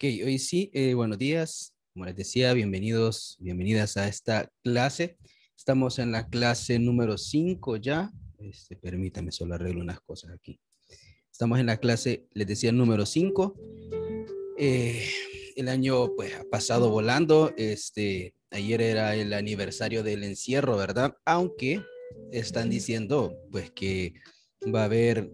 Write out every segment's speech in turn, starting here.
Ok, hoy sí, eh, buenos días. Como les decía, bienvenidos, bienvenidas a esta clase. Estamos en la clase número 5 ya. Este, permítame, solo arreglo unas cosas aquí. Estamos en la clase, les decía, número 5. Eh, el año pues, ha pasado volando. Este, ayer era el aniversario del encierro, ¿verdad? Aunque están diciendo pues, que va a haber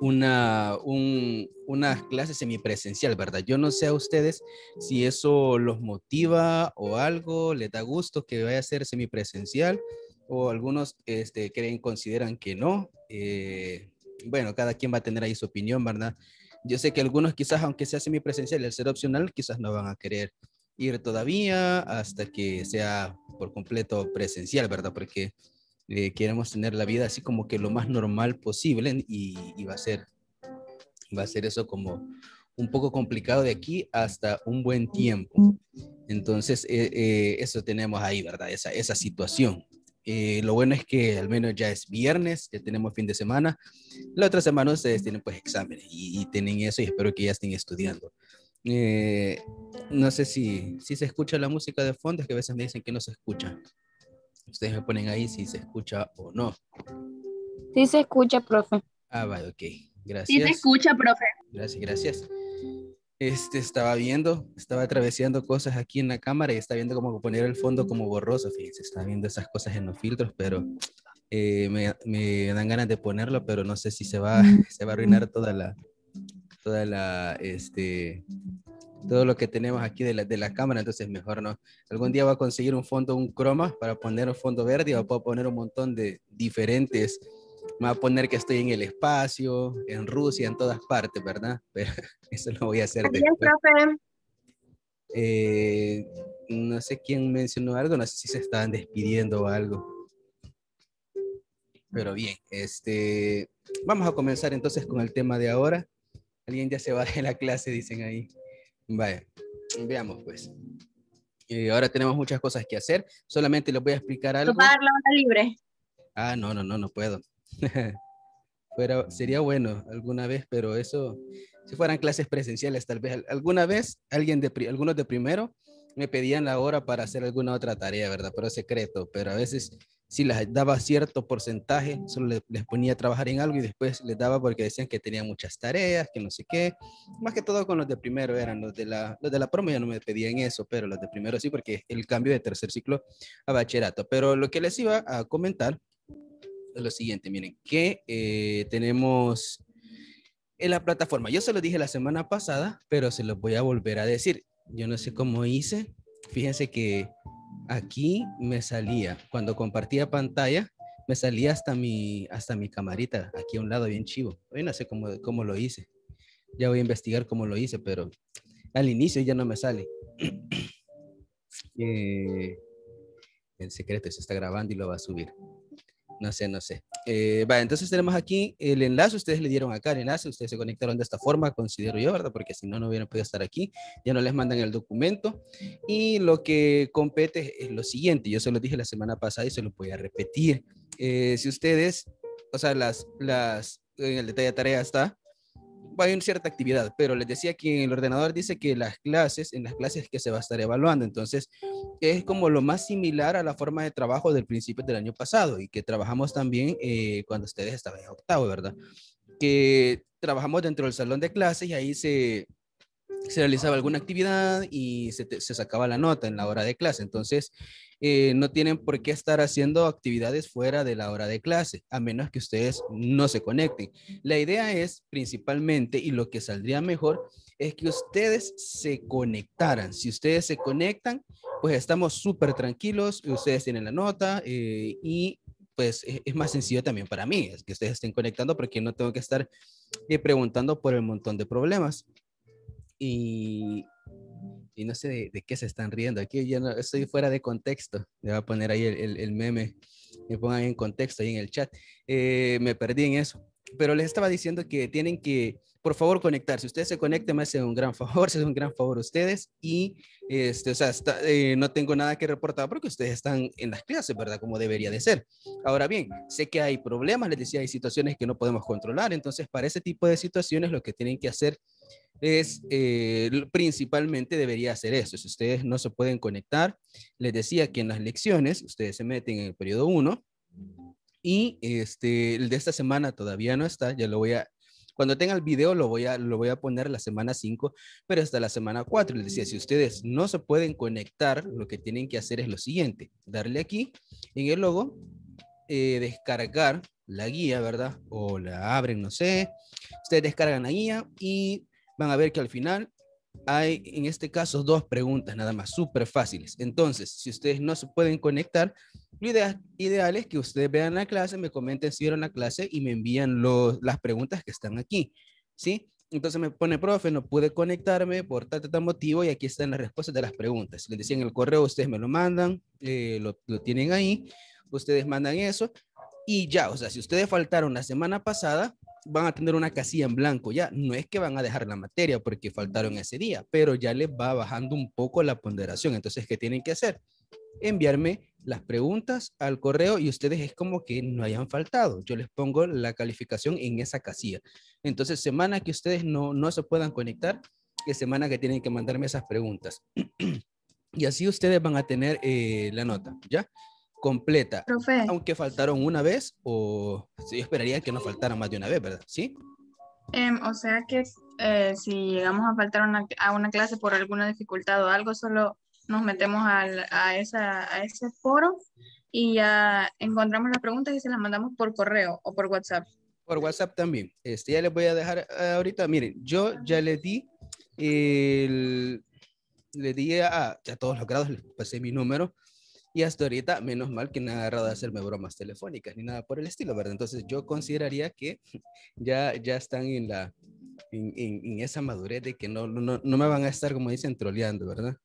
una, una clase semipresencial, ¿verdad? Yo no sé a ustedes si eso los motiva o algo, les da gusto que vaya a ser semipresencial o algunos este, creen, consideran que no. Eh, bueno, cada quien va a tener ahí su opinión, ¿verdad? Yo sé que algunos quizás, aunque sea semipresencial, el ser opcional, quizás no van a querer ir todavía hasta que sea por completo presencial, ¿verdad? Porque eh, queremos tener la vida así como que lo más normal posible y, va, a ser, va a ser eso como un poco complicado de aquí hasta un buen tiempo. Entonces, eh, eh, eso tenemos ahí, ¿verdad? Esa, situación. lo bueno es que al menos ya es viernes, ya tenemos fin de semana. La otra semana ustedes tienen pues exámenes y, tienen eso y espero que ya estén estudiando. no sé si, si se escucha la música de fondo, es que a veces me dicen que no se escucha. Ustedes me ponen ahí si se escucha o no. Sí se escucha, profe. Ah, vale, ok. Gracias. Sí se escucha, profe. Gracias, gracias. Este, estaba viendo, estaba atravesando cosas aquí en la cámara y está viendo cómo poner el fondo como borroso, fíjense, está viendo esas cosas en los filtros, pero eh, me, me, dan ganas de ponerlo, pero no sé si se va, se va a arruinar toda la, toda la, este, todo lo que tenemos aquí de la, de la cámara, entonces mejor no. Algún día va a conseguir un fondo, un croma para poner un fondo verde, va a poner un montón de diferentes, me va a poner que estoy en el espacio, en Rusia, en todas partes, ¿verdad? Pero eso lo voy a hacer Eh, no sé quién mencionó algo, no sé si se estaban despidiendo o algo. Pero bien, este, vamos a comenzar entonces con el tema de ahora. Alguien ya se va de la clase, dicen ahí. Vaya, veamos pues. Y eh, ahora tenemos muchas cosas que hacer. Solamente les voy a explicar algo. ¿Puedo dar la hora libre? Ah, no, no, no, no puedo. Pero sería bueno alguna vez, pero eso, si fueran clases presenciales, tal vez alguna vez alguien de, algunos de primero me pedían la hora para hacer alguna otra tarea, ¿verdad? Pero secreto, pero a veces si les daba cierto porcentaje, solo les, ponía a trabajar en algo y después les daba porque decían que tenían muchas tareas, que no sé qué. Más que todo con los de primero eran los de la, los de la promo, ya no me pedían eso, pero los de primero sí, porque el cambio de tercer ciclo a bachillerato. Pero lo que les iba a comentar es lo siguiente, miren, que eh, tenemos en la plataforma. Yo se lo dije la semana pasada, pero se los voy a volver a decir. Yo no sé cómo hice. Fíjense que aquí me salía, cuando compartía pantalla, me salía hasta mi, hasta mi camarita, aquí a un lado, bien chivo. Hoy no sé cómo, lo hice. Ya voy a investigar cómo lo hice, pero al inicio ya no me sale. Eh, en secreto, se está grabando y lo va a subir. No sé, no sé. Eh, entonces tenemos aquí el enlace, ustedes le dieron acá el enlace, ustedes se conectaron de esta forma, considero yo, ¿verdad? Porque si no, no hubieran podido estar aquí, ya no les mandan el documento. Y lo que compete es lo siguiente, yo se lo dije la semana pasada y se lo voy a repetir. Eh, si ustedes, o sea, las, las, en el detalle de tarea está, hay una cierta actividad, pero les decía que en el ordenador dice que las clases, en las clases que se va a estar evaluando, entonces es como lo más similar a la forma de trabajo del principio del año pasado y que trabajamos también eh, cuando ustedes estaban en octavo, ¿verdad? Que trabajamos dentro del salón de clases y ahí se, realizaba alguna actividad y se, sacaba la nota en la hora de clase. Entonces, eh, no tienen por qué estar haciendo actividades fuera de la hora de clase, a menos que ustedes no se conecten. La idea es principalmente, y lo que saldría mejor, es que ustedes se conectaran. Si ustedes se conectan, pues estamos súper tranquilos, ustedes tienen la nota eh, y pues e, es, más sencillo también para mí, es que ustedes estén conectando porque no tengo que estar eh, preguntando por el montón de problemas. Y y no sé de, qué se están riendo. Aquí yo estoy fuera de contexto. Le voy a poner ahí el, el, meme. Me pongan en contexto ahí en el chat. Eh, me perdí en eso. Pero les estaba diciendo que tienen que, por favor, conectarse. Ustedes se conecten, me hacen un gran favor, se hacen un gran favor ustedes. Y, este, o sea, eh, no tengo nada que reportar porque ustedes están en las clases, ¿verdad? Como debería de ser. Ahora bien, sé que hay problemas, les decía, hay situaciones que no podemos controlar. Entonces, para ese tipo de situaciones, lo que tienen que hacer es eh, principalmente debería hacer eso. Si ustedes no se pueden conectar, les decía que en las lecciones ustedes se meten en el periodo 1 y este, el de esta semana todavía no está, ya lo voy a... Cuando tenga el video lo voy, a, lo voy a poner la semana 5, pero hasta la semana 4. Les decía, si ustedes no se pueden conectar, lo que tienen que hacer es lo siguiente. Darle aquí en el logo, eh, descargar la guía, ¿verdad? O la abren, no sé. Ustedes descargan la guía y van a ver que al final hay en este caso dos preguntas nada más, súper fáciles. Entonces, si ustedes no se pueden conectar, lo ideal, es que ustedes vean la clase, me comenten si vieron la clase y me envían las preguntas que están aquí, ¿sí? Entonces me pone, profe, no pude conectarme por tal, tal, motivo y aquí están las respuestas de las preguntas. Les decía en el correo, ustedes me lo mandan, eh, lo, lo tienen ahí, ustedes mandan eso y ya, o sea, si ustedes faltaron la semana pasada, van a tener una casilla en blanco ya. No es que van a dejar la materia porque faltaron ese día, pero ya les va bajando un poco la ponderación. Entonces, ¿qué tienen que hacer? Enviarme las preguntas al correo y ustedes es como que no hayan faltado. Yo les pongo la calificación en esa casilla. Entonces, semana que ustedes no, no se puedan conectar, es semana que tienen que mandarme esas preguntas. y así ustedes van a tener eh, la nota, ¿ya? completa, aunque faltaron una vez o yo esperaría que no faltara más de una vez, ¿verdad? ¿Sí? Em, o sea que eh, si llegamos a faltar a una clase por alguna dificultad o algo, solo nos metemos al, a, a ese foro y ya encontramos las preguntas y se las mandamos por correo o por WhatsApp. Por WhatsApp también. Este, ya les voy a dejar eh, ahorita. Miren, yo ya le di el, le di a, a todos los grados, les pasé mi número y hasta ahorita, menos mal que no ha agarrado a hacerme bromas telefónicas ni nada por el estilo, ¿verdad? Entonces yo consideraría que ya, ya están en, la, en, esa madurez de que no, no, no me van a estar, como dicen, troleando, ¿verdad?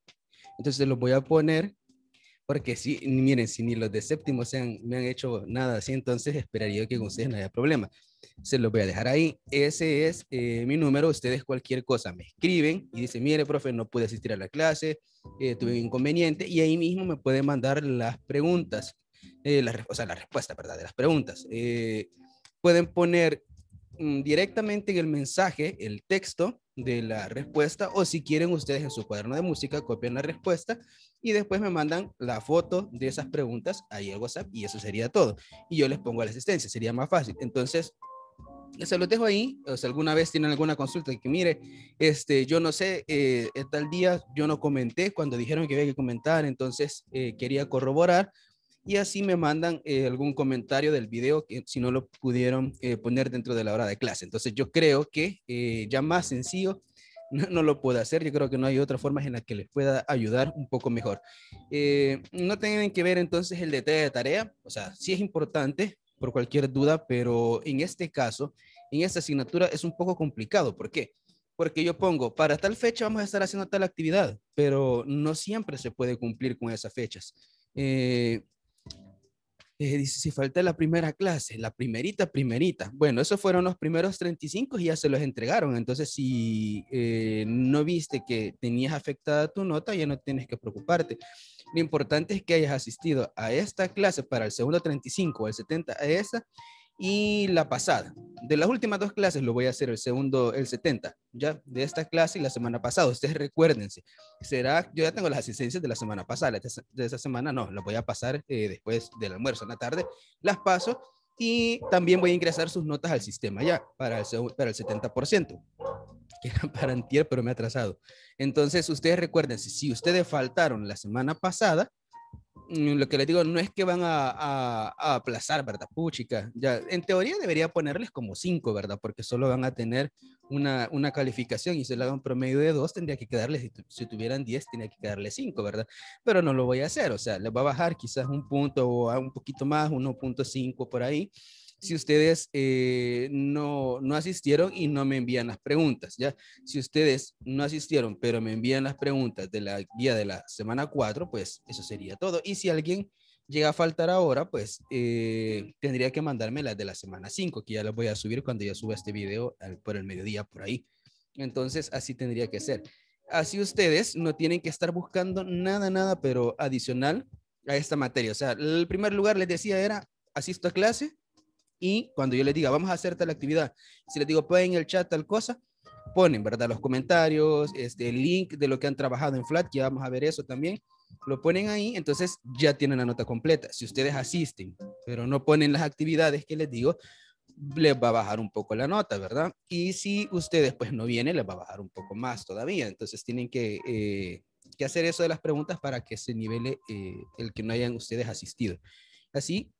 Entonces los voy a poner porque si, miren, si ni los de séptimo se me han hecho nada así, entonces esperaría que con ustedes no haya problema. Se los voy a dejar ahí. Ese es eh, mi número. Ustedes cualquier cosa me escriben y dicen, mire, profe, no pude asistir a la clase, eh, tuve un inconveniente. Y ahí mismo me pueden mandar las preguntas, eh, la, o sea, la respuesta, ¿verdad? De las preguntas. Eh, pueden poner mm, directamente en el mensaje el texto de la respuesta o si quieren ustedes en su cuaderno de música copian la respuesta y después me mandan la foto de esas preguntas ahí al WhatsApp y eso sería todo. Y yo les pongo la asistencia, sería más fácil. Entonces, se lo dejo ahí, o si sea, alguna vez tienen alguna consulta que mire, este, yo no sé, eh, eh, tal día yo no comenté cuando dijeron que había que comentar, entonces eh, quería corroborar y así me mandan eh, algún comentario del video que si no lo pudieron eh, poner dentro de la hora de clase. Entonces yo creo que eh, ya más sencillo no, lo puedo hacer. Yo creo que no hay otra forma en la que les pueda ayudar un poco mejor. no tienen que ver entonces el detalle de tarea, o sea, sí es importante por cualquier duda, pero en este caso, en esta asignatura es un poco complicado. ¿Por qué? porque yo pongo, para tal fecha vamos a estar haciendo tal actividad, pero no siempre se puede cumplir con esas fechas. Eh, dice, si falta la primera clase, la primerita, primerita. Bueno, esos fueron los primeros 35 y ya se los entregaron. Entonces, si eh, no viste que tenías afectada tu nota, ya no tienes que preocuparte. Lo importante es que hayas asistido a esta clase para el segundo 35 o el 70 a esa y la pasada. De las últimas dos clases lo voy a hacer el segundo, el 70, ya de esta clase y la semana pasada. Ustedes recuérdense, será, yo ya tengo las asistencias de la semana pasada, de esa semana no, las voy a pasar eh, después del almuerzo en la tarde, las paso y también voy a ingresar sus notas al sistema ya para el, para el 70%, que era para antier, pero me ha atrasado. Entonces, ustedes recuérdense, si ustedes faltaron la semana pasada, Mm, lo que les digo, no es que van a, aplazar, ¿verdad? Puchica, ya, en teoría debería ponerles como cinco, ¿verdad? Porque solo van a tener una, una calificación y se le da un promedio de dos, tendría que quedarles, si, tuvieran 10, tendría que quedarle cinco, ¿verdad? Pero no lo voy a hacer, o sea, les va a bajar quizás un punto o un poquito más, 1.5 por ahí, si ustedes eh, no, asistieron y no me envían las preguntas, ¿ya? Si ustedes no asistieron, pero me envían las preguntas de la guía de la semana 4, pues eso sería todo. Y si alguien llega a faltar ahora, pues eh, tendría que mandarme las de la semana 5, que ya las voy a subir cuando yo suba este video por el mediodía, por ahí. Entonces, así tendría que ser. Así ustedes no tienen que estar buscando nada, nada, pero adicional a esta materia. O sea, el primer lugar les decía era, asisto a clase, y cuando yo les diga, vamos a hacer tal actividad, si les digo, ponen en el chat tal cosa, ponen, ¿verdad? Los comentarios, este, el link de lo que han trabajado en Flat, que vamos a ver eso también, lo ponen ahí, entonces ya tienen la nota completa. Si ustedes asisten, pero no ponen las actividades que les digo, les va a bajar un poco la nota, ¿verdad? Y si ustedes pues no vienen, les va a bajar un poco más todavía. Entonces tienen que, eh, hacer eso de las preguntas para que se nivele eh, el que no hayan ustedes asistido. Así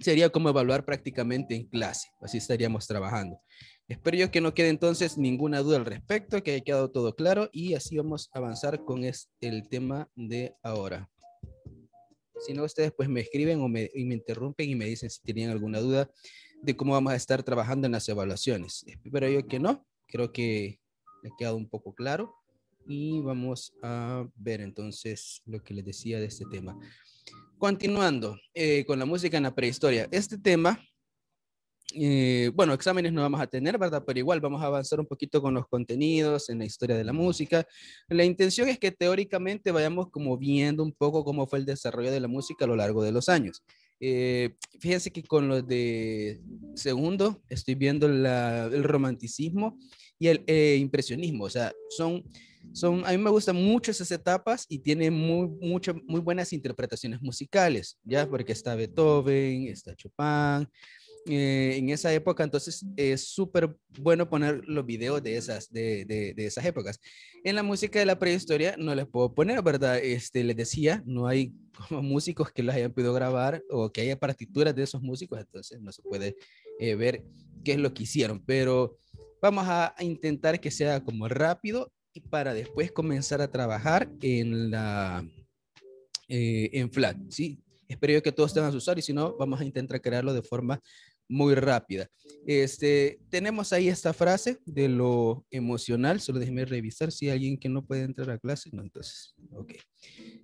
sería como evaluar prácticamente en clase, así estaríamos trabajando. Espero yo que no quede entonces ninguna duda al respecto, que haya quedado todo claro y así vamos a avanzar con el tema de ahora. Si no, ustedes pues me escriben o me, me interrumpen y me dicen si tenían alguna duda de cómo vamos a estar trabajando en las evaluaciones. Espero yo que no, creo que le ha quedado un poco claro y vamos a ver entonces lo que les decía de este tema. Continuando eh, con la música en la prehistoria, este tema, eh, bueno, exámenes no vamos a tener, ¿verdad? Pero igual vamos a avanzar un poquito con los contenidos, en la historia de la música. La intención es que teóricamente vayamos como viendo un poco cómo fue el desarrollo de la música a lo largo de los años. Eh, fíjense que con los de segundo estoy viendo el romanticismo y el eh, impresionismo. O sea, son, son, a mí me gustan mucho esas etapas y tienen muy, mucho, muy buenas interpretaciones musicales, ¿ya? Porque está Beethoven, está Chopin. Eh, en esa época, entonces es súper bueno poner los videos de esas, de, de, esas épocas. En la música de la prehistoria no les puedo poner, ¿verdad? Este, les decía, no hay músicos que los hayan podido grabar o que haya partituras de esos músicos, entonces no se puede eh, ver qué es lo que hicieron, pero Vamos a intentar que sea como rápido y para después comenzar a trabajar en la eh, en Flat, ¿sí? Espero que todos estén a su usar y si no, vamos a intentar crearlo de forma muy rápida. Este, tenemos ahí esta frase de lo emocional, solo déjenme revisar si hay alguien que no puede entrar a clase, no, entonces, ok.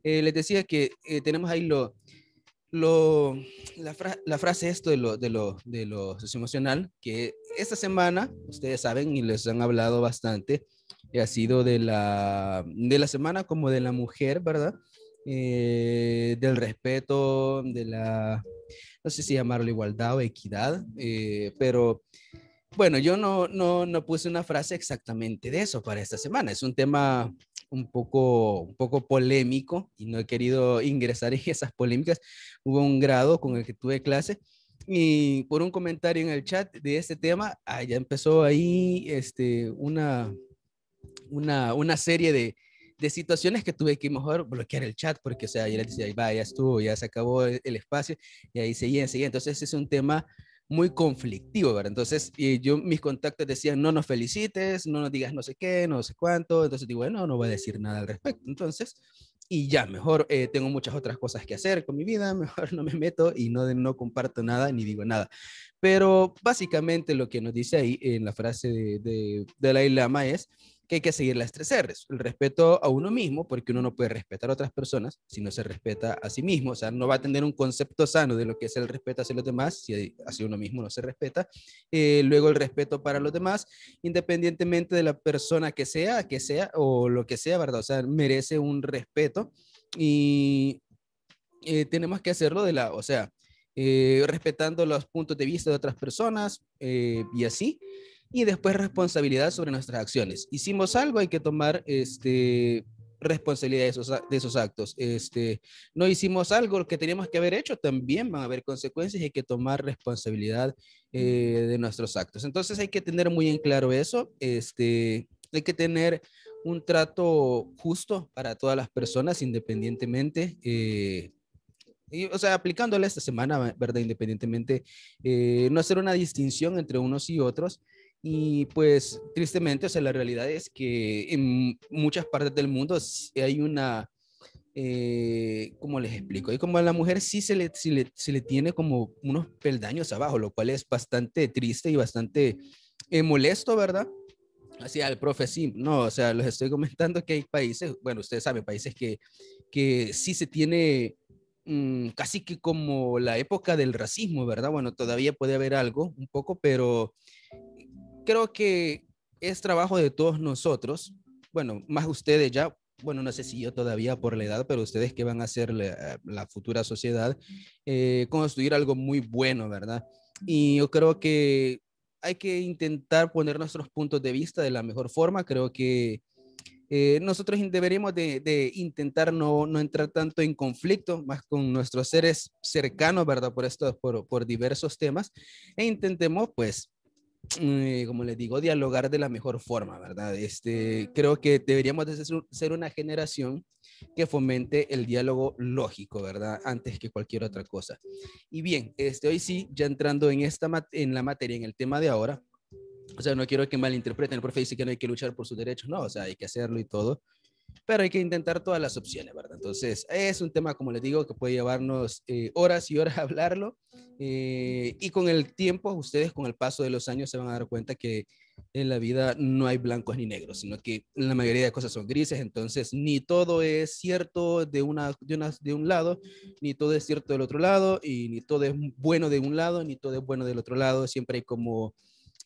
Eh, les decía que eh, tenemos ahí lo lo, la, frase esto de lo, de lo, de lo socioemocional, que esta semana, ustedes saben y les han hablado bastante, eh, ha sido de la, de la semana como de la mujer, ¿verdad? Eh, del respeto, de la, no sé si llamarlo igualdad o equidad, eh, pero bueno, yo no, no, no puse una frase exactamente de eso para esta semana, es un tema un poco, un poco polémico y no he querido ingresar en esas polémicas. Hubo un grado con el que tuve clase y por un comentario en el chat de este tema, ah, ya empezó ahí este, una, una, serie de, situaciones que tuve que mejor bloquear el chat, porque, o sea, ya decía, ya estuvo, ya se acabó el, espacio, y ahí seguía, seguía. Entonces, es un tema muy conflictivo, ¿verdad? Entonces, eh, yo, mis contactos decían, no nos felicites, no nos digas no sé qué, no sé cuánto, entonces digo, bueno, no voy a decir nada al respecto, entonces, y ya, mejor eh, tengo muchas otras cosas que hacer con mi vida, mejor no me meto y no, no comparto nada ni digo nada. Pero básicamente lo que nos dice ahí en la frase de, de, la Lama es, que hay que seguir las tres R's. El respeto a uno mismo, porque uno no puede respetar a otras personas si no se respeta a sí mismo. O sea, no va a tener un concepto sano de lo que es el respeto hacia los demás si hacia uno mismo no se respeta. Eh, luego el respeto para los demás, independientemente de la persona que sea, que sea o lo que sea, ¿verdad? O sea, merece un respeto y eh, tenemos que hacerlo de la, o sea, eh, respetando los puntos de vista de otras personas y así. Y después responsabilidad sobre nuestras acciones. Hicimos algo, hay que tomar este, responsabilidad de esos, de esos actos. Este, no hicimos algo que teníamos que haber hecho, también van a haber consecuencias y hay que tomar responsabilidad eh, de nuestros actos. Entonces hay que tener muy en claro eso, este, hay que tener un trato justo para todas las personas independientemente. Eh, y, o sea, aplicándole esta semana, ¿verdad? Independientemente, eh, no hacer una distinción entre unos y otros, y pues tristemente, o sea, la realidad es que en muchas partes del mundo hay una, eh, ¿cómo les explico? Y como a la mujer sí se le, se le, tiene como unos peldaños abajo, lo cual es bastante triste y bastante eh, molesto, ¿verdad? Así al profe, sí, no, o sea, les estoy comentando que hay países, bueno, ustedes saben, países que, que sí se tiene mm, casi que como la época del racismo, ¿verdad? Bueno, todavía puede haber algo, un poco, pero creo que es trabajo de todos nosotros, bueno, más ustedes ya, bueno, no sé si yo todavía por la edad, pero ustedes que van a ser la, futura sociedad, eh, construir algo muy bueno, ¿verdad? Y yo creo que hay que intentar poner nuestros puntos de vista de la mejor forma. Creo que eh, nosotros deberíamos de, intentar no, no entrar tanto en conflicto, más con nuestros seres cercanos, ¿verdad? Por esto, por, por diversos temas, e intentemos, pues, eh, como les digo, dialogar de la mejor forma, ¿verdad? Este, creo que deberíamos de ser una generación que fomente el diálogo lógico, ¿verdad? Antes que cualquier otra cosa. Y bien, este, hoy sí, ya entrando en, esta, en la materia, en el tema de ahora, o sea, no quiero que malinterpreten, el profe dice que no hay que luchar por sus derechos, no, o sea, hay que hacerlo y todo, pero hay que intentar todas las opciones, ¿verdad? Entonces, es un tema, como les digo, que puede llevarnos eh, horas y horas a hablarlo, eh, y con el tiempo, ustedes con el paso de los años se van a dar cuenta que en la vida no hay blancos ni negros, sino que la mayoría de cosas son grises, entonces ni todo es cierto de, una, de, de un lado, ni todo es cierto del otro lado, y ni todo es bueno de un lado, ni todo es bueno del otro lado, siempre hay como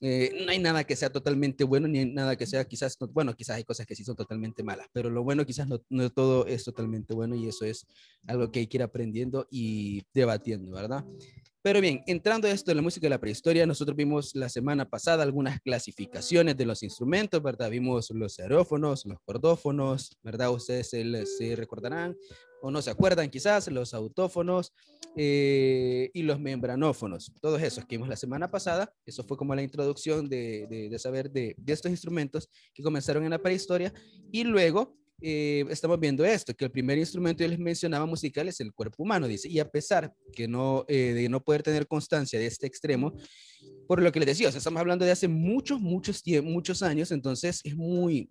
eh, no hay nada que sea totalmente bueno, ni nada que sea quizás, bueno, quizás hay cosas que sí son totalmente malas, pero lo bueno quizás no, todo es totalmente bueno y eso es algo que hay que ir aprendiendo y debatiendo, ¿verdad? Pero bien, entrando a esto de la música de la prehistoria, nosotros vimos la semana pasada algunas clasificaciones de los instrumentos, ¿verdad? Vimos los aerófonos, los cordófonos, ¿verdad? Ustedes se, recordarán o no se acuerdan quizás, los autófonos eh, y los membranófonos. Todos esos que vimos la semana pasada, eso fue como la introducción de, de, saber de, de, estos instrumentos que comenzaron en la prehistoria y luego eh, estamos viendo esto, que el primer instrumento que les mencionaba musical es el cuerpo humano, dice, y a pesar que no, eh, de no poder tener constancia de este extremo, por lo que les decía, estamos hablando de hace muchos, muchos, muchos años, entonces es muy,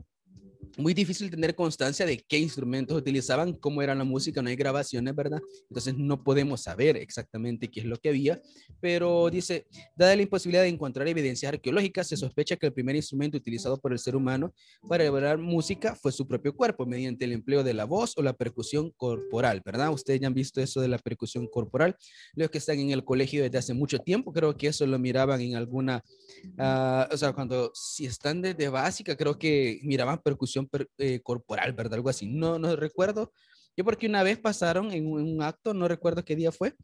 muy difícil tener constancia de qué instrumentos utilizaban, cómo era la música, no hay grabaciones, ¿verdad? Entonces no podemos saber exactamente qué es lo que había, pero dice, dada la imposibilidad de encontrar evidencias arqueológicas, se sospecha que el primer instrumento utilizado por el ser humano para elaborar música fue su propio cuerpo, mediante el empleo de la voz o la percusión corporal, ¿verdad? Ustedes ya han visto eso de la percusión corporal, los que están en el colegio desde hace mucho tiempo, creo que eso lo miraban en alguna, ah, o sea, cuando si están desde básica, creo que miraban percusión eh, corporal, ¿verdad? Algo así. No, no recuerdo. Yo porque una vez pasaron en un, acto, no recuerdo qué día fue,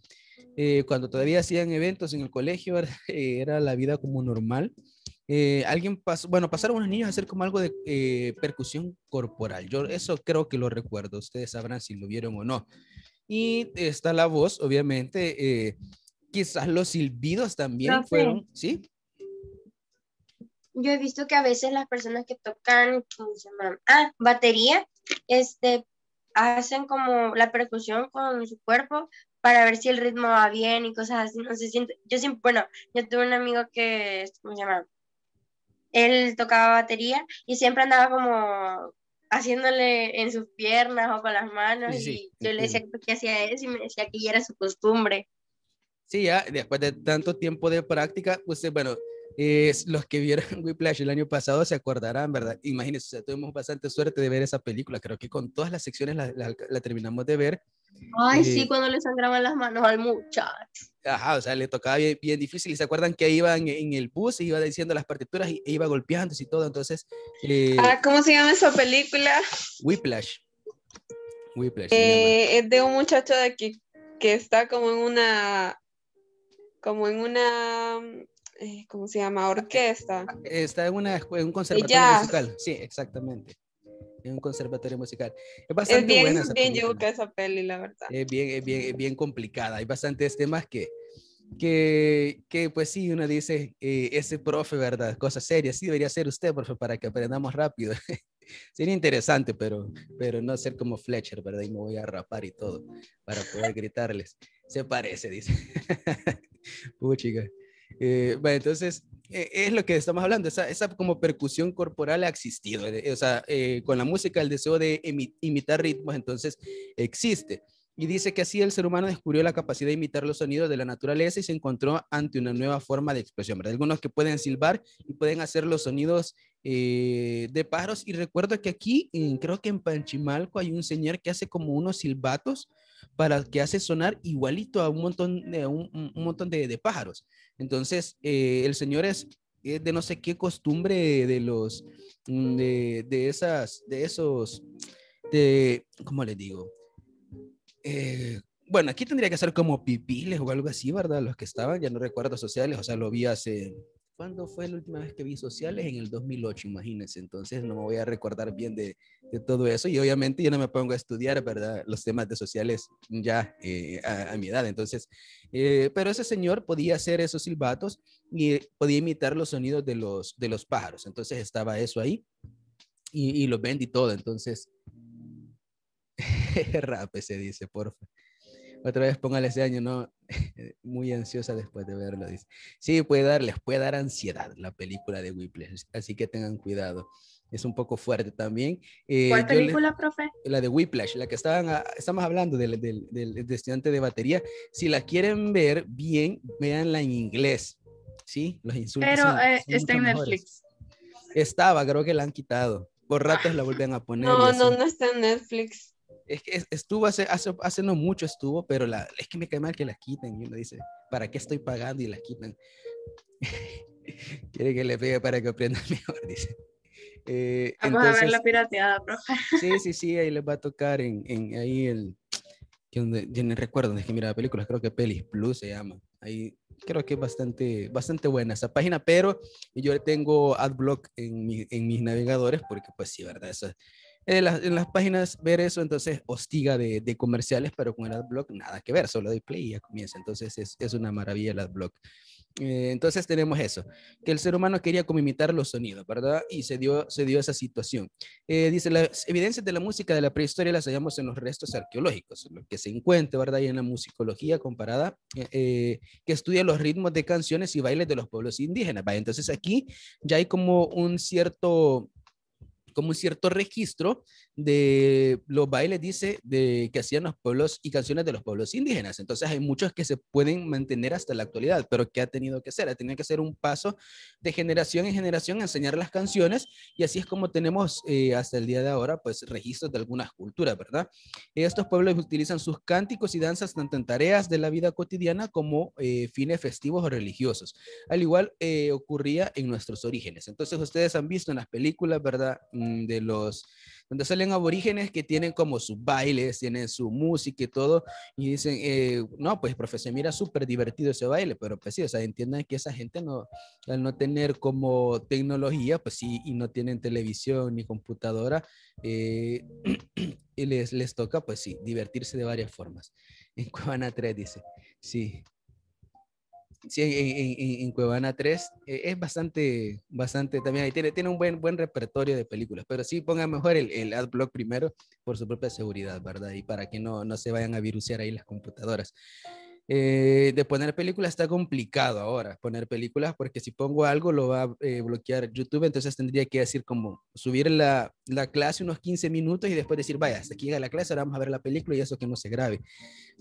eh, cuando todavía hacían eventos en el colegio, eh, era, la vida como normal. alguien pasó, bueno, pasaron unos niños a hacer como algo de percusión corporal. Yo eso creo que lo recuerdo. Ustedes sabrán si lo vieron o no. Y está la voz, obviamente. quizás los silbidos también fueron, ¿sí? yo he visto que a veces las personas que tocan, ¿cómo se llama? Ah, batería, este, hacen como la percusión con su cuerpo para ver si el ritmo va bien y cosas así. No se siente, yo siempre, bueno, yo tuve un amigo que, ¿cómo se llama? Él tocaba batería y siempre andaba como haciéndole en sus piernas o con las manos y yo le decía que hacía eso y me decía que ya era su costumbre. Sí, ya después de tanto tiempo de práctica, pues eh, bueno, los que vieron Whiplash el año pasado se acordarán, ¿verdad? Imagínense, o sea, tuvimos bastante suerte de ver esa película. Creo que con todas las secciones la, terminamos de ver. Ay, sí, eh, cuando le sangraban las manos al muchacho. Ajá, o sea, le tocaba bien, difícil. ¿Y se acuerdan que iban en, el bus y iba diciendo las partituras y e iba golpeándose y todo? Entonces. Eh, ah, ¿Cómo se llama esa película? Whiplash. Whiplash. Eh, es de un muchacho de aquí que está como en una como en una eh, ¿cómo se llama? Orquesta. Está en, una, un conservatorio musical. Sí, exactamente. En un conservatorio musical. Es bastante bien, buena esa película. Es bien, es bien, es bien complicada. Hay bastantes temas que, que, pues sí, uno dice, eh, ese profe, ¿verdad? Cosas serias. Sí, debería ser usted, profe, para que aprendamos rápido. Sería interesante, pero, pero no ser como Fletcher, ¿verdad? Y me voy a rapar y todo para poder gritarles. Se parece, dice. chica. Eh, bueno, entonces, e, es lo que estamos hablando, esa, como percusión corporal ha existido, eh, o sea, eh, con la música el deseo de imitar ritmos, entonces existe. Y dice que así el ser humano descubrió la capacidad de imitar los sonidos de la naturaleza y se encontró ante una nueva forma de expresión, ¿verdad? Algunos que pueden silbar y pueden hacer los sonidos de pájaros. Y recuerdo que aquí, creo que en Panchimalco hay un señor que hace como unos silbatos para que hace sonar igualito a un montón, de un, montón de, de, pájaros. Entonces, eh, el Señor es, eh, de no sé qué costumbre de, los, mm, de, esas, de esos, de, ¿cómo les digo? Eh, bueno, aquí tendría que ser como pipiles o algo así, ¿verdad? Los que estaban, ya no recuerdo sociales, o sea, lo vi hace, ¿Cuándo fue la última vez que vi sociales? En el 2008, imagínense. Entonces no me voy a recordar bien de, todo eso. Y obviamente yo no me pongo a estudiar, ¿verdad? Los temas de sociales ya eh, a, mi edad. Entonces, eh, pero ese señor podía hacer esos silbatos y podía imitar los sonidos de los, de los pájaros. Entonces estaba eso ahí y, lo vendí todo. Entonces, rape se dice, porfa. Otra vez póngale ese año, ¿no? muy ansiosa después de verlo, dice. Sí, puede darles, les puede dar ansiedad la película de Whiplash, así que tengan cuidado. Es un poco fuerte también. Eh, ¿Cuál película, profe? La de Whiplash, la que estaban estamos hablando del, del, del estudiante de batería. Si la quieren ver bien, véanla en inglés. ¿Sí? Los insultos. Pero eh, está en Netflix. Estaba, creo que la han quitado. Por ratos la vuelven a poner. No, no, no está en Netflix. Es que estuvo hace, hace, no mucho estuvo, pero la, es que me cae mal que la quiten. Y uno dice, ¿para qué estoy pagando y la quitan? Quiere que le pegue para que aprenda mejor, dice. Eh, Vamos ah, pues, a ver la pirateada, profe. Sí, sí, sí, ahí les va a tocar en, en ahí el... Que donde, yo no recuerdo, es que mira películas, creo que Pelis Plus se llama. Ahí creo que es bastante, bastante buena esa página, pero yo tengo AdBlock en, en mis navegadores porque pues sí, ¿verdad? Eso, en, las páginas ver eso, entonces hostiga de, comerciales, pero con el adblock nada que ver, solo de play y ya comienza. Entonces es, una maravilla el adblock. Eh, entonces tenemos eso, que el ser humano quería como imitar los sonidos, ¿verdad? Y se dio, se dio esa situación. Eh, dice, las evidencias de la música de la prehistoria las hallamos en los restos arqueológicos, lo que se encuentra, ¿verdad? Y en la musicología comparada, eh, que estudia los ritmos de canciones y bailes de los pueblos indígenas. Entonces aquí ya hay como un cierto como un cierto registro de los bailes, dice, de que hacían los pueblos y canciones de los pueblos indígenas. Entonces hay muchos que se pueden mantener hasta la actualidad, pero que ha tenido que ser Ha tenido que ser un paso de generación en generación enseñar las canciones y así es como tenemos eh, hasta el día de ahora, pues, registros de algunas culturas, ¿verdad? Estos pueblos utilizan sus cánticos y danzas tanto en tareas de la vida cotidiana como eh, fines festivos o religiosos. Al igual eh, ocurría en nuestros orígenes. Entonces ustedes han visto en las películas, ¿verdad? Mm, de los donde salen aborígenes que tienen como sus bailes, tienen su música y todo, y dicen, eh, no, pues profesor, mira súper divertido ese baile, pero pues sí, o sea, entiendan que esa gente no, al no tener como tecnología, pues sí, y no tienen televisión ni computadora, eh, y les, les toca, pues sí, divertirse de varias formas. En Cuevana 3 dice, sí, Sí, en, en, Cuevana 3 eh, es bastante, bastante también, ahí tiene, tiene un buen, buen repertorio de películas, pero sí pongan mejor el, el AdBlock primero por su propia seguridad, ¿verdad? Y para que no, no se vayan a virusear ahí las computadoras. Eh, de poner películas está complicado ahora, poner películas, porque si pongo algo lo va a eh, bloquear YouTube, entonces tendría que decir como subir la, clase unos 15 minutos y después decir, vaya, hasta aquí llega la clase, ahora vamos a ver la película y eso que no se grabe.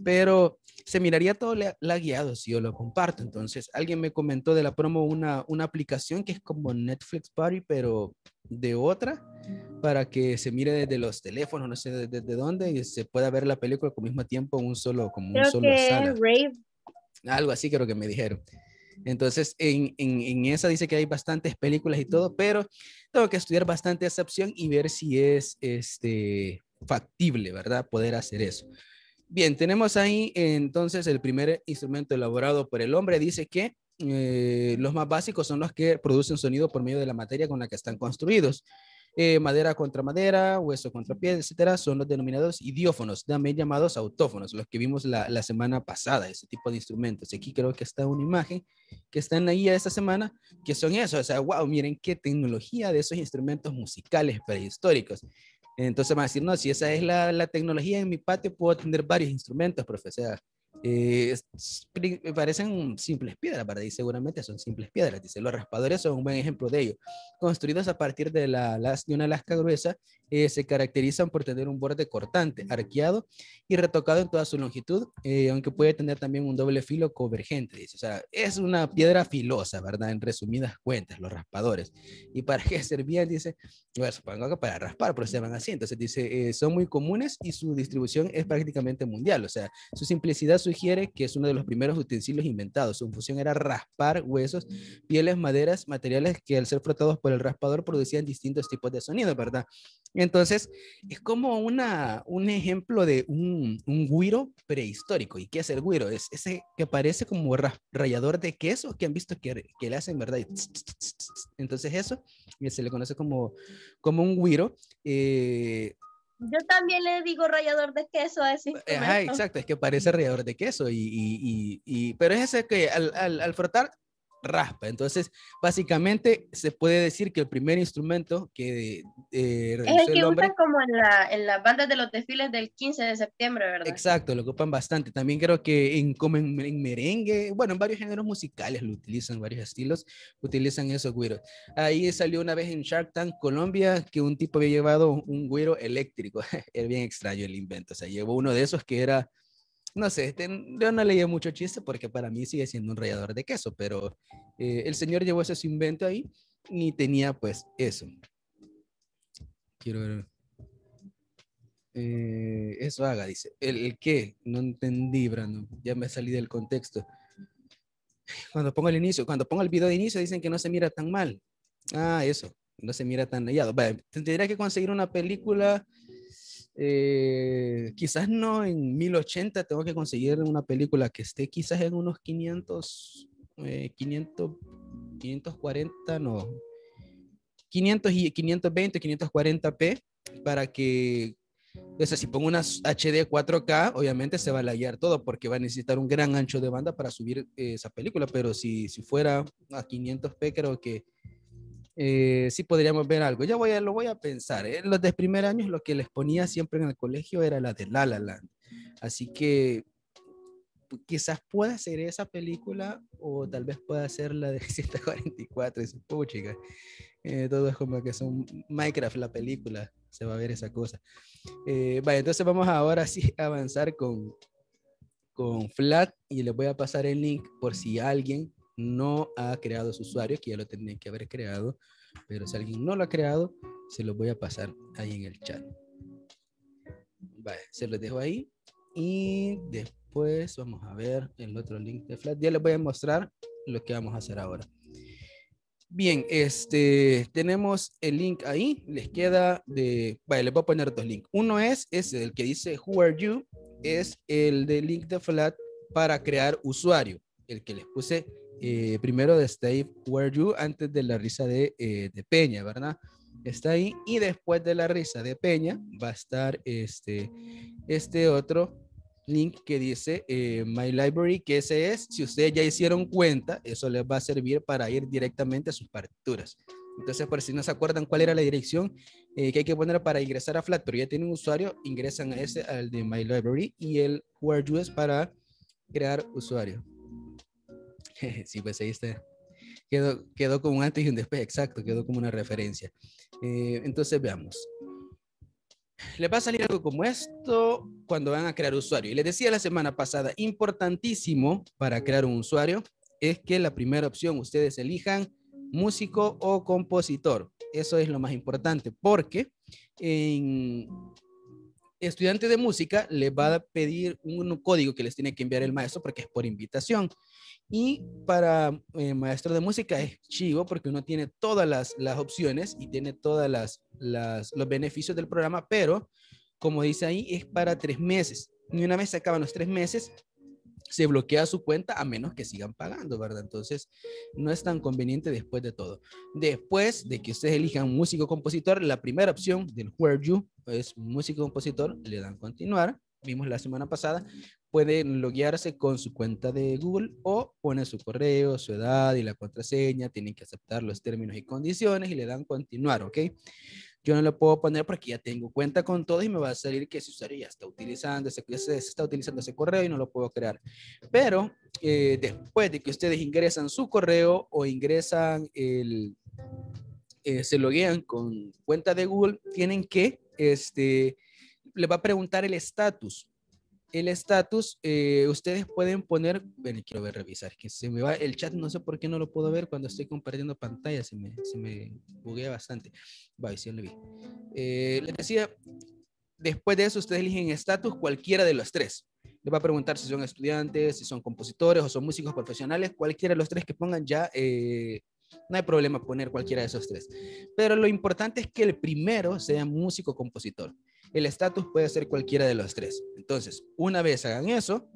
Pero se miraría todo guiado si yo lo comparto. Entonces, alguien me comentó de la promo una, una aplicación que es como Netflix Party, pero de otra para que se mire desde los teléfonos, no sé desde, dónde, y se pueda ver la película con mismo tiempo, un solo, como un solo sala. Algo así creo que me dijeron. Entonces, en, esa dice que hay bastantes películas y todo, pero tengo que estudiar bastante esa opción y ver si es este, factible, ¿verdad? Poder hacer eso. Bien, tenemos ahí entonces el primer instrumento elaborado por el hombre. Dice que eh, los más básicos son los que producen sonido por medio de la materia con la que están construidos. Eh, madera contra madera, hueso contra piel, etcétera, son los denominados idiófonos, también llamados autófonos, los que vimos la, semana pasada, ese tipo de instrumentos. Aquí creo que está una imagen que está en la guía de esta semana, que son esos, o sea, wow, miren qué tecnología de esos instrumentos musicales prehistóricos. Entonces van a decir, no, si esa es la, tecnología en mi patio, puedo tener varios instrumentos, profesor. Eh, parecen simples piedras, para ti seguramente son simples piedras. Dice, los raspadores son un buen ejemplo de ello. Construidos a partir de, la, de una lasca gruesa, eh, se caracterizan por tener un borde cortante, arqueado y retocado en toda su longitud, eh, aunque puede tener también un doble filo convergente. Dice, o sea, es una piedra filosa, ¿verdad? En resumidas cuentas, los raspadores. ¿Y para qué servían? Dice, bueno, supongo que para raspar, pero se llaman así. Entonces dice, eh, son muy comunes y su distribución es prácticamente mundial. O sea, su simplicidad sugiere que es uno de los primeros utensilios inventados. Su función era raspar huesos, pieles, maderas, materiales que al ser frotados por el raspador producían distintos tipos de sonido, ¿verdad? Entonces, es como una, un ejemplo de un, un guiro prehistórico. ¿Y qué es el guiro? Es ese que parece como rayador de queso que han visto que, que le hacen, ¿verdad? Entonces eso se le conoce como, como un guiro. Eh, yo también le digo rallador de queso a ese Ajá, exacto, es que parece rallador de queso, y, y, pero es ese que al, al frotar raspa. Entonces, básicamente se puede decir que el primer instrumento que... Eh, es el que como en, la, en las bandas de los desfiles del 15 de septiembre, ¿verdad? Exacto, lo ocupan bastante. También creo que en, como merengue, bueno, en varios géneros musicales lo utilizan, varios estilos utilizan esos güiros. Ahí salió una vez en Shark Tank Colombia que un tipo había llevado un güiro eléctrico. es bien extraño el invento. O sea, llevó uno de esos que era no sé, este, yo no leía mucho chiste porque para mí sigue siendo un rallador de queso, pero eh, el señor llevó ese invento ahí y tenía pues eso. Quiero ver. Eh, eso haga, dice. ¿El, qué? No entendí, Brandon. Ya me salí del contexto. Cuando pongo el inicio, cuando pongo el video de inicio, dicen que no se mira tan mal. Ah, eso. No se mira tan hallado. tendría que conseguir una película eh, quizás no en 1080, tengo que conseguir una película que esté quizás en unos 500, 500 540, no, 500 y 520, 540p para que, o sea, si pongo una HD 4K, obviamente se va a layar todo porque va a necesitar un gran ancho de banda para subir eh, esa película, pero si, si fuera a 500p creo que eh, sí podríamos ver algo. Ya voy a, lo voy a pensar. En ¿eh? los de primer años lo que les ponía siempre en el colegio era la de La Land. Así que quizás pueda ser esa película o tal vez pueda ser la de 744 Es eh, todo es como que son Minecraft la película. Se va a ver esa cosa. Eh, vale, entonces vamos ahora sí a avanzar con, con Flat y les voy a pasar el link por si alguien no ha creado su usuario, que ya lo tendría que haber creado, pero si alguien no lo ha creado, se lo voy a pasar ahí en el chat. Vale, se lo dejo ahí y después vamos a ver el otro link de Flat Ya les voy a mostrar lo que vamos a hacer ahora. Bien, este, tenemos el link ahí, les queda de, vale, les voy a poner dos links. Uno es, Ese el que dice Who are you, es el de link de Flat para crear usuario, el que les puse eh, primero de Stay Where You, antes de la risa eh, de, Peña, ¿verdad? Está ahí. Y después de la risa de Peña va a estar este, este otro link que dice eh, My Library, que ese es, si ustedes ya hicieron cuenta, eso les va a servir para ir directamente a sus partituras. Entonces, por si no se acuerdan cuál era la dirección que hay que poner para ingresar a Flat, pero ya tienen un usuario, ingresan a ese, al de My Library, y el Where You es para crear usuario. sí, pues ahí está. Quedó, quedó como un antes y un después, exacto, quedó como una referencia. Eh, entonces, veamos. Le va a salir algo como esto cuando van a crear usuario. Y les decía la semana pasada, importantísimo para crear un usuario es que la primera opción ustedes elijan músico o compositor. Eso es lo más importante porque en estudiante de música Le va a pedir un código que les tiene que enviar el maestro porque es por invitación. Y para eh, maestro de música es chivo porque uno tiene todas las, opciones y tiene todas las, los beneficios del programa, pero como dice ahí, es para tres meses. Ni una vez se acaban los tres meses, se bloquea su cuenta a menos que sigan pagando, ¿verdad? Entonces, no es tan conveniente después de todo. Después de que ustedes elijan músico compositor, la primera opción del Where You es músico compositor, le dan continuar. Vimos la semana pasada Pueden loguearse con su cuenta de Google o ponen su correo, su edad y la contraseña, tienen que aceptar los términos y condiciones y le dan continuar, ¿ok? Yo no lo puedo poner porque ya tengo cuenta con todo y me va a salir que ese usuario ya está utilizando, se, está utilizando ese correo y no lo puedo crear. Pero eh, después de que ustedes ingresan su correo o ingresan el, eh, se loguean con cuenta de Google, tienen que, este, le va a preguntar el estatus el estatus, eh, ustedes pueden poner, ven quiero ver, revisar, que se me va el chat, no sé por qué no lo puedo ver cuando estoy compartiendo pantalla, se me, se buguea bastante. Bye, sí lo vi. Eh, les decía, después de eso ustedes eligen estatus cualquiera de los tres. Les va a preguntar si son estudiantes, si son compositores o son músicos profesionales, cualquiera de los tres que pongan ya, eh, no hay problema poner cualquiera de esos tres. Pero lo importante es que el primero sea músico-compositor el estatus puede ser cualquiera de los tres. Entonces, una vez hagan eso,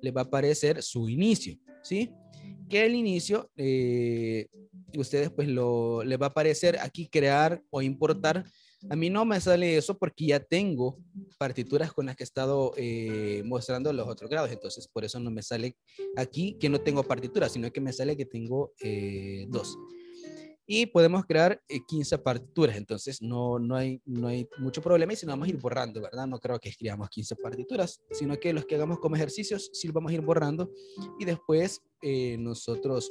les va a aparecer su inicio, ¿sí? Que el inicio, eh, ustedes pues lo, les va a aparecer aquí crear o importar. A mí no me sale eso porque ya tengo partituras con las que he estado eh, mostrando los otros grados. Entonces, por eso no me sale aquí que no tengo partituras, sino que me sale que tengo eh, dos y podemos crear 15 eh, partituras. Entonces, no, no, hay, no hay mucho problema y si no vamos a ir borrando, ¿verdad? No creo que escribamos 15 partituras, sino que los que hagamos como ejercicios sí los vamos a ir borrando y después eh, nosotros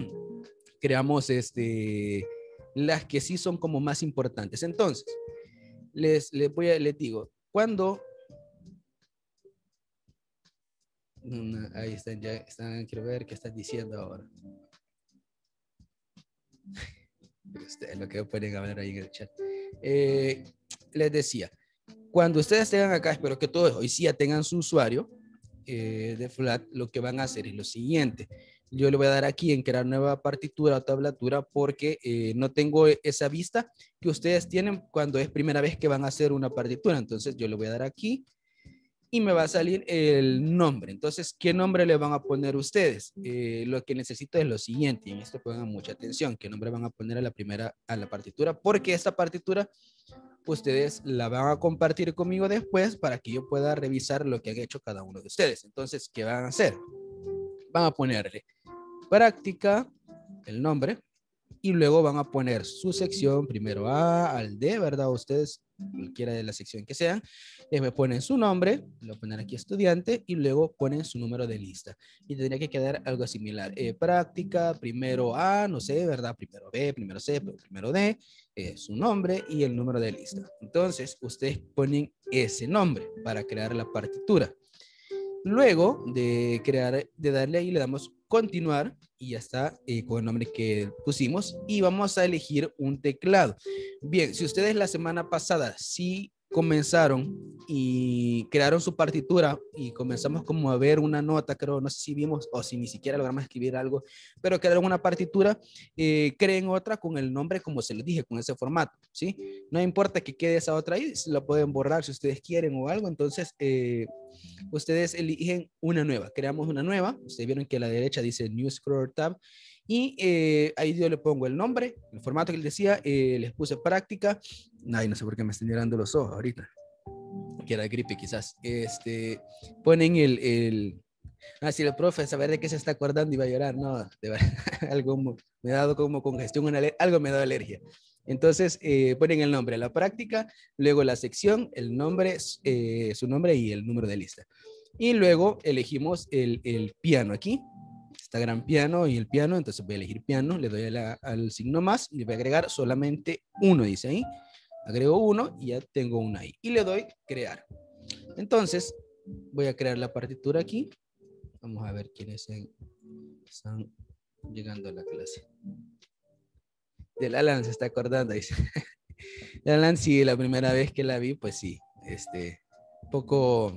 creamos este, las que sí son como más importantes. Entonces, les, les, voy les digo, cuando... Mm, ahí están, ya están, quiero ver qué están diciendo ahora. Ustedes lo que pueden ver ahí en el chat. Eh, les decía, cuando ustedes tengan acá, espero que todos hoy sí ya tengan su usuario eh, de Flat, lo que van a hacer es lo siguiente. Yo le voy a dar aquí en crear nueva partitura o tablatura porque eh, no tengo esa vista que ustedes tienen cuando es primera vez que van a hacer una partitura. Entonces yo le voy a dar aquí y me va a salir el nombre. Entonces, ¿qué nombre le van a poner ustedes? Eh, lo que necesito es lo siguiente, y en esto pongan mucha atención, ¿qué nombre van a poner a la primera, a la partitura? Porque esta partitura ustedes la van a compartir conmigo después para que yo pueda revisar lo que han hecho cada uno de ustedes. Entonces, ¿qué van a hacer? Van a ponerle práctica, el nombre, y luego van a poner su sección, primero A al D, ¿verdad? Ustedes cualquiera de la sección que sean, eh, me ponen su nombre, lo ponen aquí estudiante y luego ponen su número de lista. Y tendría que quedar algo similar. Eh, práctica, primero A, no sé, ¿verdad? Primero B, primero C, primero D, eh, su nombre y el número de lista. Entonces, ustedes ponen ese nombre para crear la partitura. Luego de crear, de darle ahí, le damos continuar y ya está eh, con el nombre que pusimos y vamos a elegir un teclado. Bien, si ustedes la semana pasada sí comenzaron y crearon su partitura y comenzamos como a ver una nota, creo, no sé si vimos o si ni siquiera logramos escribir algo, pero crearon una partitura, eh, creen otra con el nombre como se les dije, con ese formato, ¿sí? No importa que quede esa otra ahí, la pueden borrar si ustedes quieren o algo, entonces eh, ustedes eligen una nueva, creamos una nueva, ustedes vieron que a la derecha dice New Scroll Tab y eh, ahí yo le pongo el nombre, el formato que él decía, eh, les puse práctica. Ay, no sé por qué me están llorando los ojos ahorita. Que era gripe quizás. Este, ponen el, el... Ah, si el profe saber de qué se está acordando y va a llorar. No, algo me ha dado como congestión, algo me ha dado alergia. Entonces eh, ponen el nombre, la práctica, luego la sección, el nombre, su nombre y el número de lista. Y luego elegimos el, el piano aquí gran piano y el piano, entonces voy a elegir piano, le doy al signo más y le voy a agregar solamente uno, dice ahí. Agrego uno y ya tengo uno ahí. Y le doy crear. Entonces, voy a crear la partitura aquí. Vamos a ver quiénes están llegando a la clase. De Alan se está acordando, dice. La Alan sí, la primera vez que la vi, pues sí, este, poco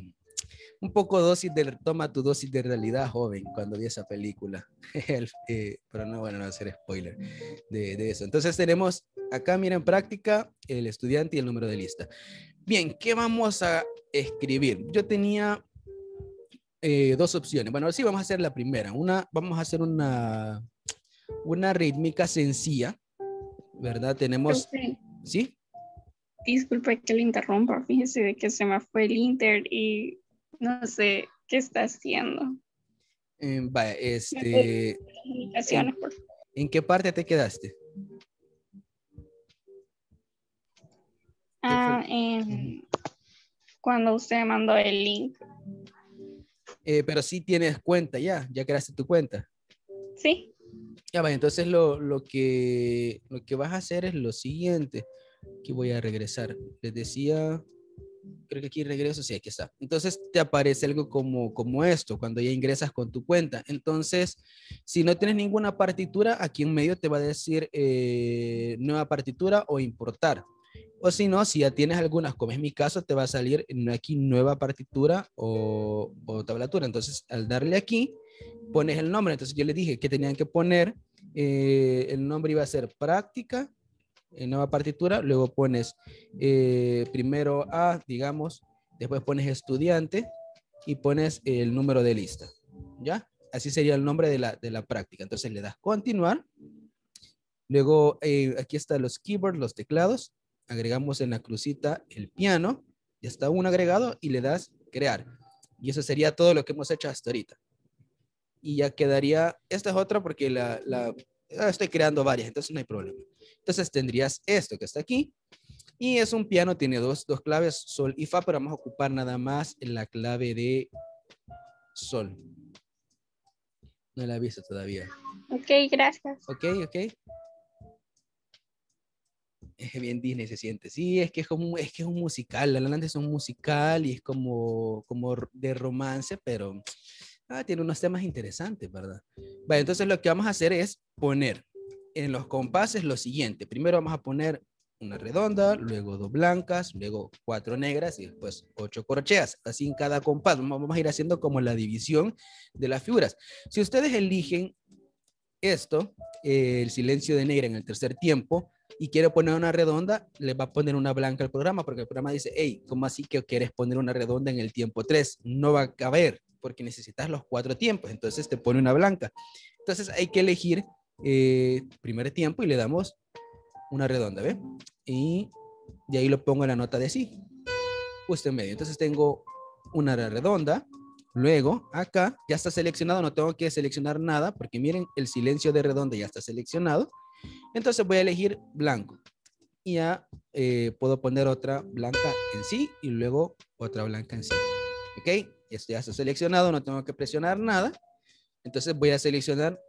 un poco dosis de, toma tu dosis de realidad, joven, cuando vi esa película. Eh, pero no, bueno, no hacer spoiler de, de, eso. Entonces tenemos acá, mira, en práctica, el estudiante y el número de lista. Bien, ¿qué vamos a escribir? Yo tenía eh, dos opciones. Bueno, sí, vamos a hacer la primera. Una, vamos a hacer una, una rítmica sencilla, ¿verdad? Tenemos... ¿Sí? Disculpe que le interrumpa, fíjese de que se me fue el Inter y no sé, ¿qué está haciendo? Eh, vaya, este... ¿En qué parte te quedaste? Ah, em, cuando usted mandó el link. Eh, pero sí tienes cuenta ya, ya creaste tu cuenta. Sí. Ya va, entonces lo, que, lo que vas a hacer es lo siguiente. Aquí voy a regresar. Les decía, creo que aquí regreso, sí, aquí está. Entonces te aparece algo como, como esto, cuando ya ingresas con tu cuenta. Entonces, si no tienes ninguna partitura, aquí en medio te va a decir eh, nueva partitura o importar. O si no, si ya tienes algunas, como es mi caso, te va a salir aquí nueva partitura o, o tablatura. Entonces, al darle aquí, pones el nombre. Entonces, yo le dije que tenían que poner, eh, el nombre iba a ser práctica en eh, nueva partitura, luego pones eh, primero A, digamos, después pones estudiante y pones el número de lista, ¿ya? Así sería el nombre de la, práctica. Entonces le das continuar. Luego eh, aquí están los keyboards, los teclados. Agregamos en la crucita el piano. Ya está un agregado y le das crear. Y eso sería todo lo que hemos hecho hasta ahorita. Y ya quedaría, esta es otra porque la, la Ah, estoy creando varias, entonces no hay problema. Entonces tendrías esto que está aquí. Y es un piano, tiene dos, dos claves, sol y fa, pero vamos a ocupar nada más la clave de sol. No la he visto todavía. Ok, gracias. Ok, ok. Es bien Disney se siente. Sí, es que es como, es que es un musical. La Land es un musical y es como, como de romance, pero ah, tiene unos temas interesantes, ¿verdad? Vale, entonces lo que vamos a hacer es poner en los compases lo siguiente. Primero vamos a poner una redonda, luego dos blancas, luego cuatro negras y después ocho corcheas. Así en cada compás. Vamos a ir haciendo como la división de las figuras. Si ustedes eligen esto, eh, el silencio de negra en el tercer tiempo, y quiero poner una redonda, le va a poner una blanca al programa, porque el programa dice, hey, ¿cómo así que quieres poner una redonda en el tiempo tres? No va a caber porque necesitas los cuatro tiempos, entonces te pone una blanca. Entonces hay que elegir eh, primer tiempo y le damos una redonda, ¿ve? Y de ahí lo pongo en la nota de sí, justo en medio. Entonces tengo una redonda, luego acá ya está seleccionado, no tengo que seleccionar nada, porque miren, el silencio de redonda ya está seleccionado. Entonces voy a elegir blanco. Y ya eh, puedo poner otra blanca en sí y luego otra blanca en sí. ¿Ok? esto ya está seleccionado, no tengo que presionar nada. Entonces voy a seleccionar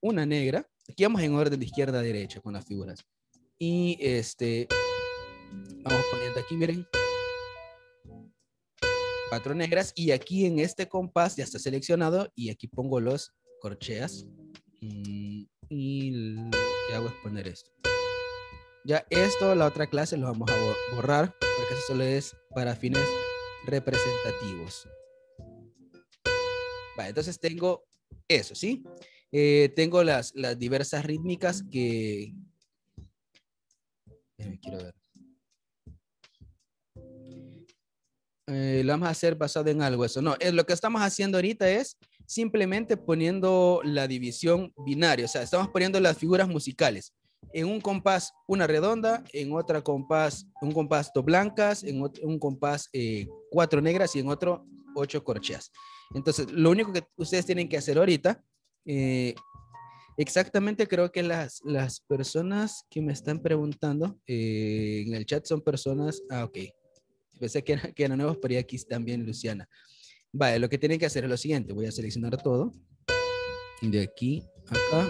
una negra. Aquí vamos en orden de izquierda a derecha con las figuras. Y este, vamos poniendo aquí, miren, cuatro negras. Y aquí en este compás ya está seleccionado y aquí pongo los corcheas. Mm, y lo que hago es poner esto. Ya esto, la otra clase, lo vamos a borrar, porque eso solo es para fines representativos. entonces tengo eso, ¿sí? Eh, tengo las, diversas rítmicas que... Quiero ver. Eh, lo vamos a hacer basado en algo eso. No, eh, lo que estamos haciendo ahorita es simplemente poniendo la división binaria. O sea, estamos poniendo las figuras musicales en un compás una redonda, en otra compás, un compás dos blancas, en otro, un compás eh, cuatro negras y en otro ocho corcheas. Entonces, lo único que ustedes tienen que hacer ahorita, eh, exactamente creo que las, las personas que me están preguntando eh, en el chat son personas, ah, ok, pensé que, que eran nuevos, pero aquí también Luciana. Vale, lo que tienen que hacer es lo siguiente, voy a seleccionar todo, de aquí, acá,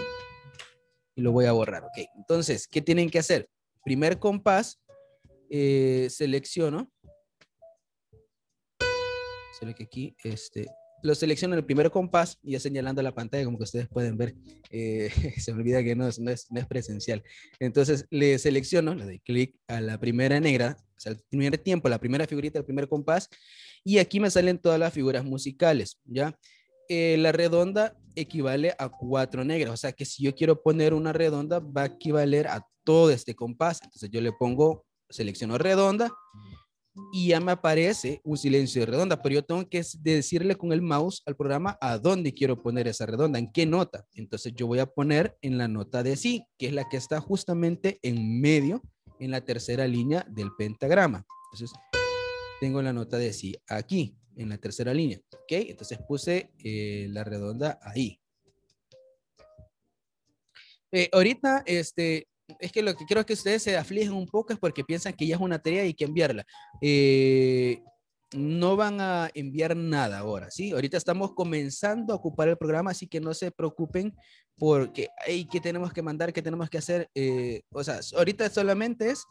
y lo voy a borrar, ok. Entonces, ¿qué tienen que hacer? Primer compás, eh, selecciono, solo que aquí, este, lo selecciono en el primer compás, y ya señalando la pantalla, como que ustedes pueden ver, eh, se me olvida que no es, no es, no es presencial. Entonces, le selecciono, le doy clic a la primera negra, o sea, el primer tiempo, la primera figurita, el primer compás, y aquí me salen todas las figuras musicales, ¿ya? Eh, la redonda equivale a cuatro negras. O sea que si yo quiero poner una redonda, va a equivaler a todo este compás. Entonces yo le pongo, selecciono redonda y ya me aparece un silencio de redonda. Pero yo tengo que decirle con el mouse al programa a dónde quiero poner esa redonda, en qué nota. Entonces yo voy a poner en la nota de sí, que es la que está justamente en medio, en la tercera línea del pentagrama. Entonces tengo la nota de sí aquí en la tercera línea. ¿Ok? Entonces puse eh, la redonda ahí. Eh, ahorita, este, es que lo que quiero que ustedes se afligen un poco es porque piensan que ya es una tarea y hay que enviarla. Eh, no van a enviar nada ahora, ¿sí? Ahorita estamos comenzando a ocupar el programa, así que no se preocupen porque hay que tenemos que mandar, que tenemos que hacer. Eh, o sea, ahorita solamente es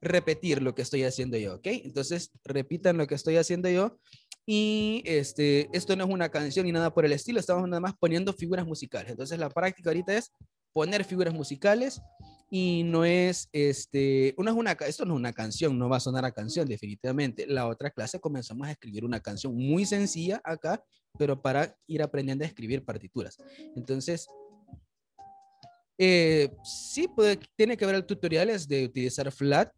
repetir lo que estoy haciendo yo, ¿ok? Entonces, repitan lo que estoy haciendo yo y este, esto no es una canción ni nada por el estilo, estamos nada más poniendo figuras musicales. Entonces la práctica ahorita es poner figuras musicales y no es, este, una, una, esto no es una canción, no va a sonar a canción definitivamente. La otra clase comenzamos a escribir una canción muy sencilla acá, pero para ir aprendiendo a escribir partituras. Entonces, eh, sí, tiene que ver el tutorial de utilizar Flat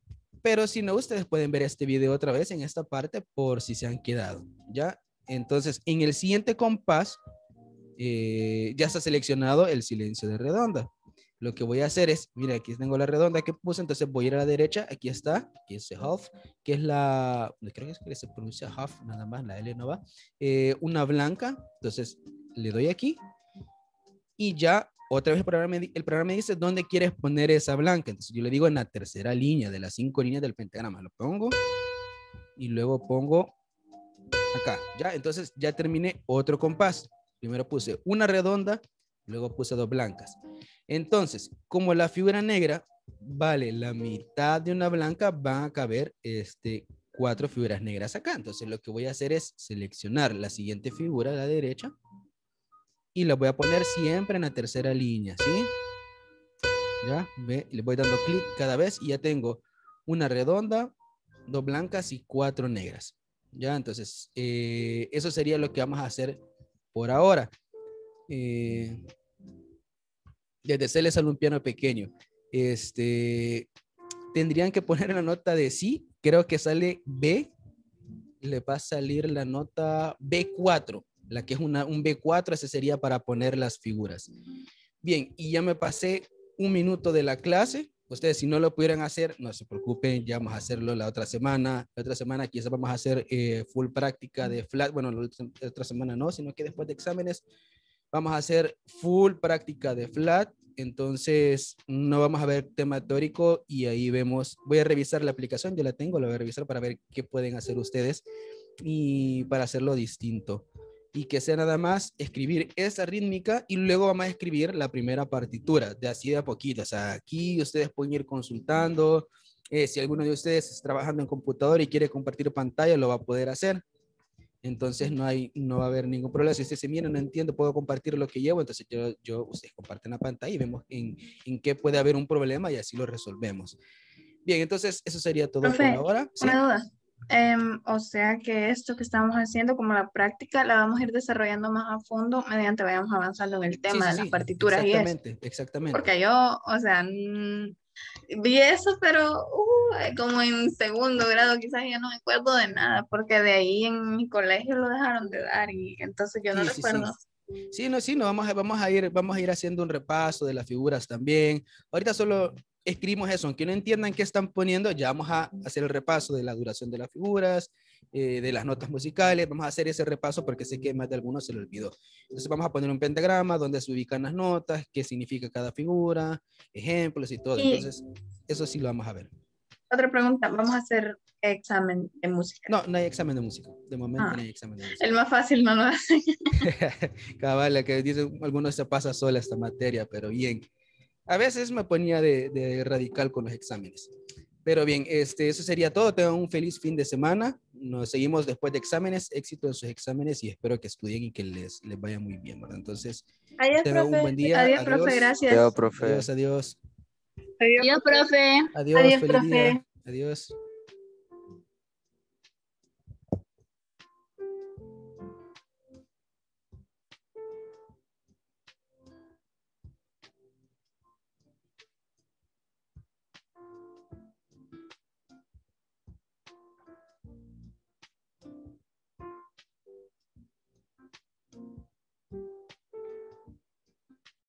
pero si no, ustedes pueden ver este video otra vez en esta parte por si se han quedado, ¿ya? Entonces, en el siguiente compás, eh, ya está seleccionado el silencio de redonda. Lo que voy a hacer es, mira, aquí tengo la redonda que puse, entonces voy a ir a la derecha, aquí está, que es half, que es la, creo que, que se pronuncia half, nada más, la L no va, eh, una blanca, entonces le doy aquí y ya otra vez el programa, me, el programa me dice dónde quieres poner esa blanca. Entonces yo le digo en la tercera línea de las cinco líneas del pentagrama. Lo pongo y luego pongo acá. Ya, entonces ya terminé otro compás. Primero puse una redonda, luego puse dos blancas. Entonces, como la figura negra vale la mitad de una blanca, van a caber este, cuatro figuras negras acá. Entonces lo que voy a hacer es seleccionar la siguiente figura a la derecha y las voy a poner siempre en la tercera línea, ¿sí? Ya, ve, le voy dando clic cada vez y ya tengo una redonda, dos blancas y cuatro negras. Ya, entonces, eh, eso sería lo que vamos a hacer por ahora. Eh, desde C le sale un piano pequeño. Este, tendrían que poner la nota de sí, creo que sale B, le va a salir la nota B4. La que es una, un B4, ese sería para poner las figuras. Bien, y ya me pasé un minuto de la clase. Ustedes si no lo pudieran hacer, no se preocupen, ya vamos a hacerlo la otra semana. La otra semana quizás vamos a hacer eh, full práctica de flat. Bueno, la otra semana no, sino que después de exámenes vamos a hacer full práctica de flat. Entonces, no vamos a ver tema teórico y ahí vemos, voy a revisar la aplicación, yo la tengo, la voy a revisar para ver qué pueden hacer ustedes y para hacerlo distinto y que sea nada más escribir esa rítmica y luego vamos a escribir la primera partitura, de así de a poquito. O sea, aquí ustedes pueden ir consultando. Eh, si alguno de ustedes está trabajando en computador y quiere compartir pantalla, lo va a poder hacer. Entonces no, hay, no va a haber ningún problema. Si ustedes se miren, no entiendo, puedo compartir lo que llevo. Entonces yo, ustedes comparten la pantalla y vemos en, qué puede haber un problema y así lo resolvemos. Bien, entonces eso sería todo por ahora. Una duda. Em, o sea que esto que estamos haciendo como la práctica la vamos a ir desarrollando más a fondo mediante vayamos avanzando en el tema de las partituras exactamente, y eso. Exactamente. Porque yo, o sea, vi eso, pero como en segundo grado quizás ya no me acuerdo de nada, porque de ahí en mi colegio lo dejaron de dar y entonces yo no recuerdo. Sí, no, sí, no, vamos vamos, a ir, vamos a ir haciendo un repaso de las figuras también. Ahorita solo escribimos eso, aunque no entiendan qué están poniendo, ya vamos a hacer el repaso de la duración de las figuras, eh, de las notas musicales, vamos a hacer ese repaso porque sé que más de algunos se lo olvidó. Entonces vamos a poner un pentagrama donde se ubican las notas, qué significa cada figura, ejemplos y todo. Entonces, eso sí lo vamos a ver. Otra pregunta, vamos a hacer examen de música. No, no hay examen de música. De momento ah. no hay examen de música. El más fácil no lo hace. que dice, algunos se pasa sola esta materia, pero bien. A veces me ponía de, radical con los exámenes. Pero bien, este, eso sería todo. Tengan un feliz fin de semana. Nos seguimos después de exámenes. Éxito en sus exámenes y espero que estudien y que les, vaya muy bien. Entonces, adiós, profe. un buen día. Adiós, profe. Gracias. Adiós, profe. Adiós, adiós. profe. Adiós, Adiós.